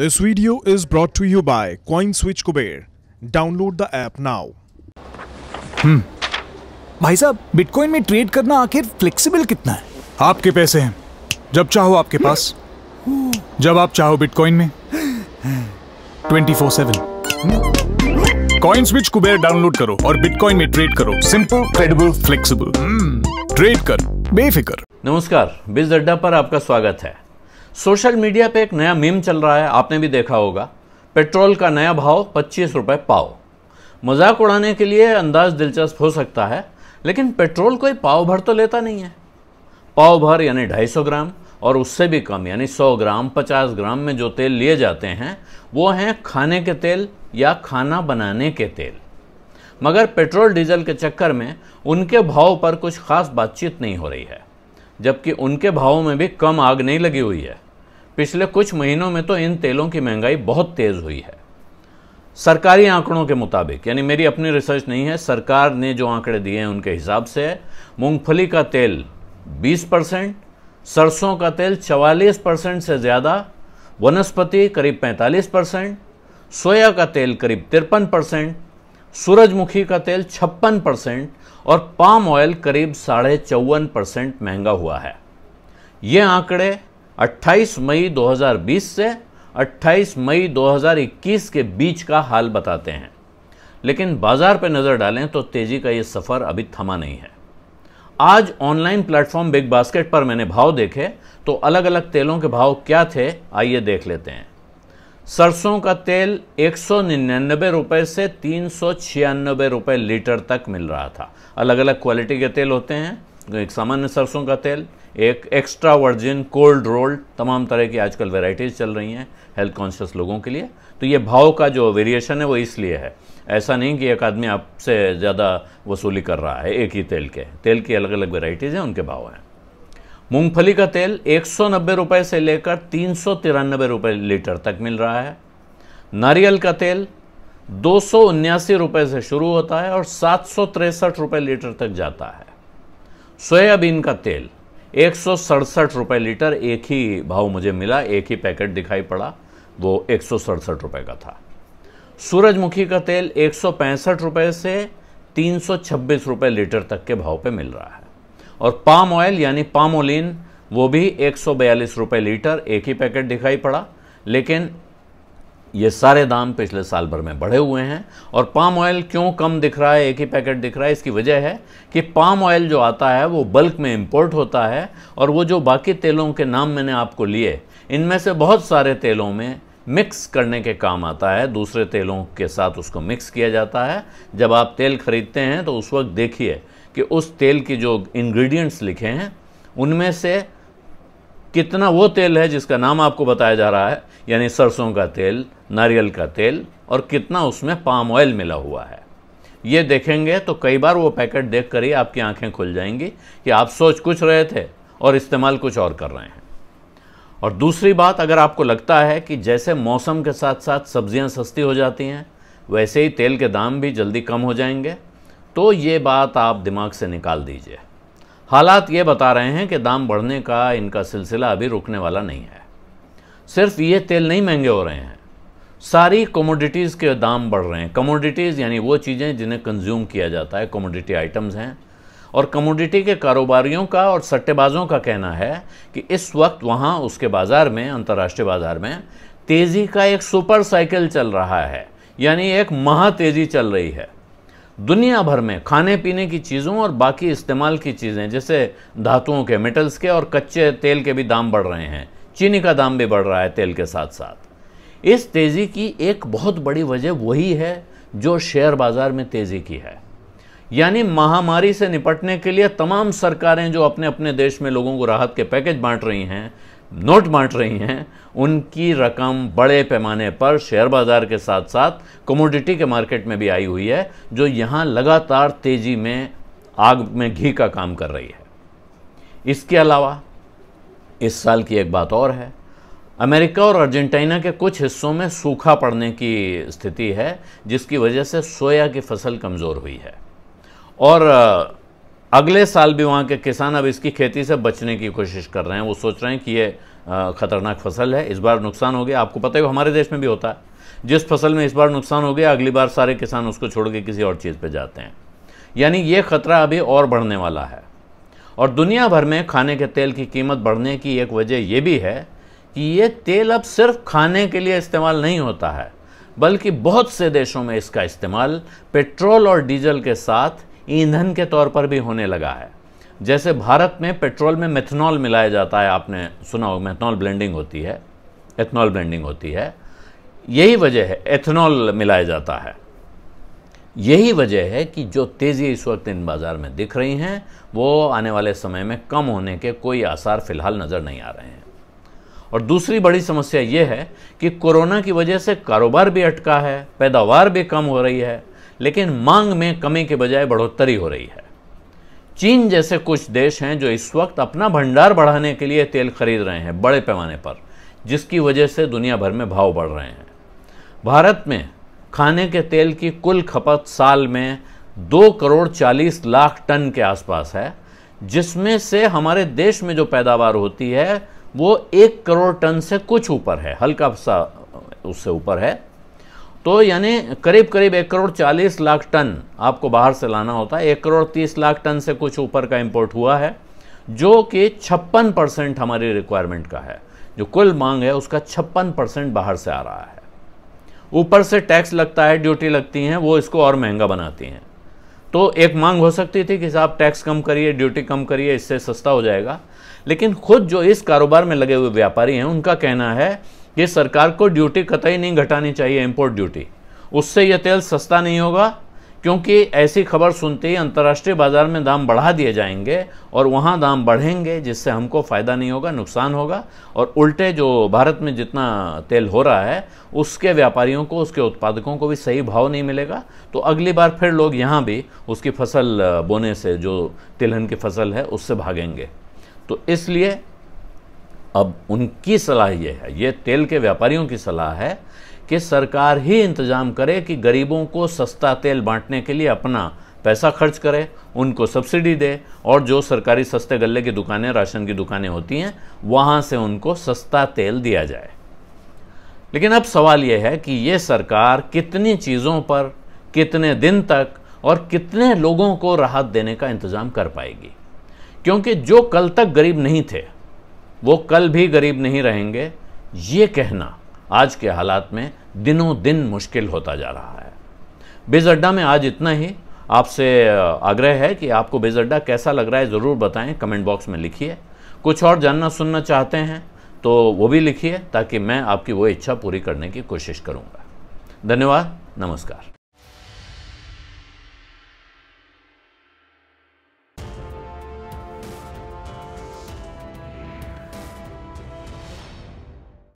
This video is brought to you by CoinSwitch Kuber. Download the app now. Hmm. भाई साहब bitcoin में trade करना आखिर flexible कितना है आपके पैसे हैं जब चाहो आपके पास जब आप चाहो बिटकॉइन में 24/7 कॉइन स्विच कुबेर डाउनलोड करो और बिटकॉइन में ट्रेड करो सिंपल क्रेडिबल फ्लेक्सिबल ट्रेड कर बेफिक्र नमस्कार बिज अड्डा पर आपका स्वागत है सोशल मीडिया पे एक नया मीम चल रहा है आपने भी देखा होगा पेट्रोल का नया भाव पच्चीस रुपये पाव मजाक उड़ाने के लिए अंदाज दिलचस्प हो सकता है लेकिन पेट्रोल कोई पाव भर तो लेता नहीं है पाव भर यानी ढाई सौ ग्राम और उससे भी कम यानी सौ ग्राम पचास ग्राम में जो तेल लिए जाते हैं वो हैं खाने के तेल या खाना बनाने के तेल मगर पेट्रोल डीजल के चक्कर में उनके भाव पर कुछ खास बातचीत नहीं हो रही है जबकि उनके भावों में भी कम आग नहीं लगी हुई है पिछले कुछ महीनों में तो इन तेलों की महंगाई बहुत तेज़ हुई है सरकारी आंकड़ों के मुताबिक यानी मेरी अपनी रिसर्च नहीं है सरकार ने जो आंकड़े दिए हैं उनके हिसाब से मूंगफली का तेल 20 परसेंट सरसों का तेल 44 परसेंट से ज़्यादा वनस्पति करीब 45 परसेंट सोया का तेल करीब तिरपन परसेंट सूरजमुखी का तेल छप्पन परसेंट और पाम ऑयल करीब साढ़े चौवन परसेंट महंगा हुआ है ये आंकड़े 28 मई 2020 से 28 मई 2021 के बीच का हाल बताते हैं लेकिन बाजार पर नज़र डालें तो तेज़ी का यह सफ़र अभी थमा नहीं है आज ऑनलाइन प्लेटफॉर्म बिग बास्केट पर मैंने भाव देखे तो अलग अलग तेलों के भाव क्या थे आइए देख लेते हैं सरसों का तेल एक रुपए से तीन रुपए लीटर तक मिल रहा था अलग अलग क्वालिटी के तेल होते हैं एक सामान्य सरसों का तेल एक एक्स्ट्रा वर्जिन कोल्ड रोल्ड तमाम तरह की आजकल वेराइटीज़ चल रही हैं हेल्थ कॉन्शियस लोगों के लिए तो ये भाव का जो वेरिएशन है वो इसलिए है ऐसा नहीं कि एक आदमी आपसे ज़्यादा वसूली कर रहा है एक ही तेल के तेल की अलग अलग वेराइटीज़ हैं उनके भाव हैं मूँगफली का तेल एक सौ से लेकर तीन सौ लीटर तक मिल रहा है नारियल का तेल दो सौ से शुरू होता है और सात सौ लीटर तक जाता है सोयाबीन का तेल एक सौ लीटर एक ही भाव मुझे मिला एक ही पैकेट दिखाई पड़ा वो एक सौ का था सूरजमुखी का तेल एक रुपए से तीन सौ लीटर तक के भाव पे मिल रहा है और पाम ऑयल यानी पाम ओलिन वो भी एक सौ लीटर एक ही पैकेट दिखाई पड़ा लेकिन ये सारे दाम पिछले साल भर में बढ़े हुए हैं और पाम ऑयल क्यों कम दिख रहा है एक ही पैकेट दिख रहा है इसकी वजह है कि पाम ऑयल जो आता है वो बल्क में इंपोर्ट होता है और वो जो बाकी तेलों के नाम मैंने आपको लिए इनमें से बहुत सारे तेलों में मिक्स करने के काम आता है दूसरे तेलों के साथ उसको मिक्स किया जाता है जब आप तेल खरीदते हैं तो उस वक्त देखिए कि उस तेल की जो इन्ग्रीडियंट्स लिखे हैं उनमें से कितना वो तेल है जिसका नाम आपको बताया जा रहा है यानी सरसों का तेल नारियल का तेल और कितना उसमें पाम ऑयल मिला हुआ है ये देखेंगे तो कई बार वो पैकेट देख कर ही आपकी आंखें खुल जाएंगी कि आप सोच कुछ रहे थे और इस्तेमाल कुछ और कर रहे हैं और दूसरी बात अगर आपको लगता है कि जैसे मौसम के साथ साथ सब्जियां सस्ती हो जाती हैं वैसे ही तेल के दाम भी जल्दी कम हो जाएंगे तो ये बात आप दिमाग से निकाल दीजिए हालात ये बता रहे हैं कि दाम बढ़ने का इनका सिलसिला अभी रुकने वाला नहीं है सिर्फ ये तेल नहीं महंगे हो रहे हैं सारी कमोडिटीज़ के दाम बढ़ रहे हैं कमोडिटीज़ यानी वो चीज़ें जिन्हें कंज्यूम किया जाता है कमोडिटी आइटम्स हैं और कमोडिटी के कारोबारियों का और सट्टेबाजों का कहना है कि इस वक्त वहाँ उसके बाज़ार में अंतर्राष्ट्रीय बाज़ार में तेज़ी का एक सुपर साइकिल चल रहा है यानी एक महा तेज़ी चल रही है दुनिया भर में खाने पीने की चीज़ों और बाकी इस्तेमाल की चीज़ें जैसे धातुओं के मेटल्स के और कच्चे तेल के भी दाम बढ़ रहे हैं चीनी का दाम भी बढ़ रहा है तेल के साथ साथ इस तेज़ी की एक बहुत बड़ी वजह वही है जो शेयर बाज़ार में तेज़ी की है यानी महामारी से निपटने के लिए तमाम सरकारें जो अपने अपने देश में लोगों को राहत के पैकेज बांट रही हैं नोट बांट रही हैं उनकी रकम बड़े पैमाने पर शेयर बाज़ार के साथ साथ कमोडिटी के मार्केट में भी आई हुई है जो यहाँ लगातार तेज़ी में आग में घी का काम कर रही है इसके अलावा इस साल की एक बात और है अमेरिका और अर्जेंटीना के कुछ हिस्सों में सूखा पड़ने की स्थिति है जिसकी वजह से सोया की फसल कमज़ोर हुई है और अगले साल भी वहाँ के किसान अब इसकी खेती से बचने की कोशिश कर रहे हैं वो सोच रहे हैं कि ये ख़तरनाक फसल है इस बार नुकसान हो गया आपको पता है हमारे देश में भी होता है जिस फसल में इस बार नुकसान हो गया अगली बार सारे किसान उसको छोड़ के किसी और चीज़ पर जाते हैं यानी ये ख़तरा अभी और बढ़ने वाला है और दुनिया भर में खाने के तेल की कीमत बढ़ने की एक वजह यह भी है कि ये तेल अब सिर्फ खाने के लिए इस्तेमाल नहीं होता है बल्कि बहुत से देशों में इसका इस्तेमाल पेट्रोल और डीजल के साथ ईंधन के तौर पर भी होने लगा है जैसे भारत में पेट्रोल में मेथनॉल मिलाया जाता है आपने सुना हो मेथनॉल ब्लेंडिंग होती है एथनॉल ब्लेंडिंग होती है यही वजह है एथनॉल मिलाया जाता है यही वजह है कि जो तेज़ी इस वक्त इन बाज़ार में दिख रही हैं वो आने वाले समय में कम होने के कोई आसार फ़िलहाल नज़र नहीं आ रहे हैं और दूसरी बड़ी समस्या ये है कि कोरोना की वजह से कारोबार भी अटका है पैदावार भी कम हो रही है लेकिन मांग में कमी के बजाय बढ़ोतरी हो रही है चीन जैसे कुछ देश हैं जो इस वक्त अपना भंडार बढ़ाने के लिए तेल खरीद रहे हैं बड़े पैमाने पर जिसकी वजह से दुनिया भर में भाव बढ़ रहे हैं भारत में खाने के तेल की कुल खपत साल में दो करोड़ चालीस लाख टन के आसपास है जिसमें से हमारे देश में जो पैदावार होती है वो एक करोड़ टन से कुछ ऊपर है हल्का सा उससे ऊपर है तो यानी करीब करीब एक करोड़ चालीस लाख टन आपको बाहर से लाना होता है एक करोड़ तीस लाख टन से कुछ ऊपर का इम्पोर्ट हुआ है जो कि छप्पन परसेंट हमारी रिक्वायरमेंट का है जो कुल मांग है उसका छप्पन परसेंट बाहर से आ रहा है ऊपर से टैक्स लगता है ड्यूटी लगती हैं वो इसको और महंगा बनाती हैं तो एक मांग हो सकती थी कि साहब टैक्स कम करिए ड्यूटी कम करिए इससे सस्ता हो जाएगा लेकिन खुद जो इस कारोबार में लगे हुए व्यापारी हैं उनका कहना है कि सरकार को ड्यूटी कतई नहीं घटानी चाहिए इम्पोर्ट ड्यूटी उससे यह तेल सस्ता नहीं होगा क्योंकि ऐसी खबर सुनते ही अंतर्राष्ट्रीय बाज़ार में दाम बढ़ा दिए जाएंगे और वहाँ दाम बढ़ेंगे जिससे हमको फ़ायदा नहीं होगा नुकसान होगा और उल्टे जो भारत में जितना तेल हो रहा है उसके व्यापारियों को उसके उत्पादकों को भी सही भाव नहीं मिलेगा तो अगली बार फिर लोग यहाँ भी उसकी फसल बोने से जो तिलहन की फसल है उससे भागेंगे तो इसलिए अब उनकी सलाह ये है ये तेल के व्यापारियों की सलाह है कि सरकार ही इंतज़ाम करे कि गरीबों को सस्ता तेल बांटने के लिए अपना पैसा खर्च करे उनको सब्सिडी दे और जो सरकारी सस्ते गले की दुकानें राशन की दुकानें होती हैं वहाँ से उनको सस्ता तेल दिया जाए लेकिन अब सवाल यह है कि ये सरकार कितनी चीज़ों पर कितने दिन तक और कितने लोगों को राहत देने का इंतज़ाम कर पाएगी क्योंकि जो कल तक गरीब नहीं थे वो कल भी गरीब नहीं रहेंगे ये कहना आज के हालात में दिनों दिन मुश्किल होता जा रहा है बेज अड्डा में आज इतना ही आपसे आग्रह है कि आपको बेज अड्डा कैसा लग रहा है ज़रूर बताएं कमेंट बॉक्स में लिखिए कुछ और जानना सुनना चाहते हैं तो वो भी लिखिए ताकि मैं आपकी वो इच्छा पूरी करने की कोशिश करूँगा धन्यवाद नमस्कार